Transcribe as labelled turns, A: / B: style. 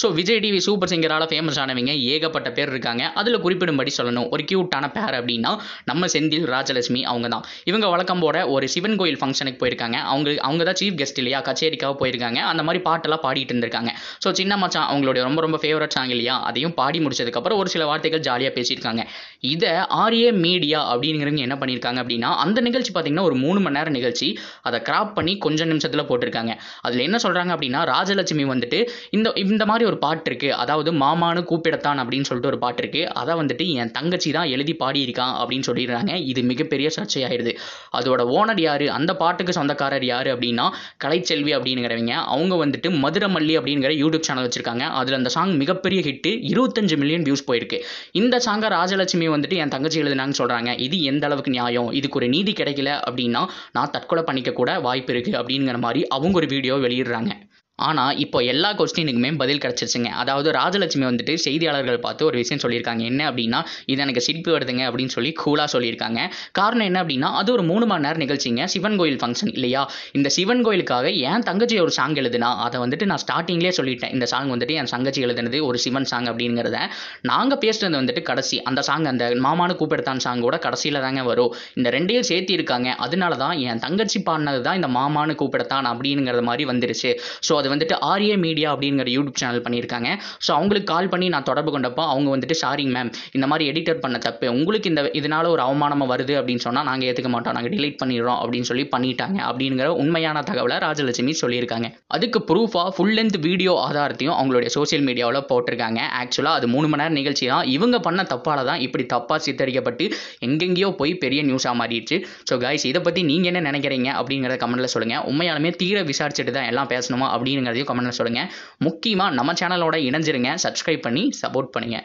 A: so Vijay TV super சிங்கரால் famous ஆனவங்க ஏகப்பட்ட பேர் இருக்காங்க அதில் குறிப்பிடும்படி சொல்லணும் ஒரு கியூட்டான பேர் அப்படின்னா நம்ம செந்தில் ராஜலட்சுமி அவங்க தான் இவங்க வழக்கம் போட ஒரு சிவன் கோயில் ஃபங்க்ஷனுக்கு போயிருக்காங்க அவங்க அவங்க தான் சீஃப் கெஸ்ட் இல்லையா கச்சேரிக்காக போயிருக்காங்க அந்த மாதிரி பாட்டெல்லாம் பாடிட்டு இருந்திருக்காங்க ஸோ சின்ன மச்சான் அவங்களுடைய ரொம்ப ரொம்ப ஃபேவரட் சாங் இல்லையா அதையும் பாடி முடிச்சதுக்கப்புறம் ஒரு சில வார்த்தைகள் ஜாலியாக பேசியிருக்காங்க இதை ஆரியே மீடியா அப்படிங்கிறவங்க என்ன பண்ணியிருக்காங்க அப்படின்னா அந்த நிகழ்ச்சி பார்த்தீங்கன்னா ஒரு மூணு மணி நேரம் நிகழ்ச்சி அதை கிராப் பண்ணி கொஞ்சம் நிமிஷத்தில் போட்டிருக்காங்க அதில் என்ன சொல்கிறாங்க அப்படின்னா ராஜலட்சுமி வந்துட்டு இந்த இந்த மாதிரி மாதிரி ஒரு பாட்டு இருக்குது அதாவது மாமானு கூப்பிடத்தான் அப்படின்னு சொல்லிட்டு ஒரு பாட்டு இருக்குது அதை வந்துட்டு என் தங்கச்சி தான் எழுதி பாடியிருக்கான் அப்படின்னு சொல்லிடுறாங்க இது மிகப்பெரிய சர்ச்சையாயிருது அதோட ஓனர் யார் அந்த பாட்டுக்கு சொந்தக்காரர் யார் அப்படின்னா கலைச்செல்வி அப்படிங்கிறவங்க அவங்க வந்துட்டு மதுரமல்லி அப்படிங்கிற யூடியூப் சேனல் வச்சுருக்காங்க அதில் அந்த சாங் மிகப்பெரிய ஹிட்டு இருபத்தஞ்சு மில்லியன் வியூஸ் போயிருக்கு இந்த சாங்கை ராஜலட்சுமி வந்துட்டு என் தங்கச்சி எழுதுனாங்கன்னு சொல்கிறாங்க இது எந்த அளவுக்கு நியாயம் இதுக்கு ஒரு நீதி கிடைக்கல அப்படின்னா நான் தற்கொலை பண்ணிக்க கூட வாய்ப்பு இருக்குது அப்படிங்கிற மாதிரி அவங்க ஒரு வீடியோ வெளியிடுறாங்க ஆனால் இப்போ எல்லா கொஸ்டினுக்குமே பதில் கிடச்சிருச்சுங்க அதாவது ராஜலட்சுமி வந்துட்டு செய்தியாளர்கள் பார்த்து ஒரு விஷயம் சொல்லியிருக்காங்க என்ன அப்படின்னா இது எனக்கு சிரிப்பு வருதுங்க அப்படின்னு சொல்லி கூலாக சொல்லியிருக்காங்க காரணம் என்ன அப்படின்னா அது ஒரு மூணு மணி நேரம் நிகழ்ச்சிங்க சிவன் கோயில் ஃபங்க்ஷன் இல்லையா இந்த சிவன் கோயிலுக்காக ஏன் தங்கச்சி ஒரு சாங் எழுதுனா அதை வந்துட்டு நான் ஸ்டார்டிங்லேயே சொல்லிட்டேன் இந்த சாங் வந்துட்டு என் தங்கச்சி எழுதுனது ஒரு சிவன் சாங் அப்படிங்கிறத நாங்கள் பேசுனது வந்துட்டு கடைசி அந்த சாங் அந்த மாமானு கூப்பிடுத்தான் கூட கடைசியில் தாங்க வரும் இந்த ரெண்டையும் சேர்த்தி இருக்காங்க அதனால தான் என் தங்கச்சி பாடினது தான் இந்த மாமானு கூப்பிடத்தான் அப்படிங்கிற மாதிரி வந்துருச்சு ஸோ அது வந்துட்டு ஆரியே மீடியா அப்படிங்கிற யூடியூப் சேனல் பண்ணியிருக்காங்க ஸோ அவங்களுக்கு கால் பண்ணி நான் தொடர்பு கொண்டப்போ அவங்க வந்துட்டு சாரிங் மேம் இந்த மாதிரி எடிட்டர் பண்ண தப்பு உங்களுக்கு இந்த இதனால ஒரு அவமானமாக வருது அப்படின்னு சொன்னால் நாங்கள் ஏற்றுக்க மாட்டோம் நாங்கள் டிலீட் பண்ணிடுறோம் அப்படின்னு சொல்லி பண்ணிட்டாங்க அப்படிங்கிற உண்மையான தகவலை ராஜலட்சுமி சொல்லியிருக்காங்க அதுக்கு ப்ரூஃபாக ஃபுல் லென்த் வீடியோ ஆதாரத்தையும் அவங்களுடைய சோசியல் மீடியாவில் போட்டிருக்காங்க ஆக்சுவலாக அது மூணு மணி நேரம் நிகழ்ச்சி தான் இவங்க பண்ண தப்பால் தான் இப்படி தப்பாக சித்தரிக்கப்பட்டு எங்கெங்கேயோ போய் பெரிய நியூஸாக மாறிடுச்சு ஸோ கைஸ் இதை பற்றி நீங்கள் என்ன நினைக்கிறீங்க அப்படிங்கிறத கமெண்ட்டில் சொல்லுங்கள் உண்மையாலுமே தீர விசாரிச்சுட்டு தான் எல்லாம் பேசணுமா அப்படின்னு அப்படிங்கிறதையும் கமெண்ட்டில் சொல்லுங்க முக்கியமா நம்ம சேனலோட இணைஞ்சிருங்க சப்ஸ்கிரைப் பண்ணி சப்போர்ட் பண்ணுங்க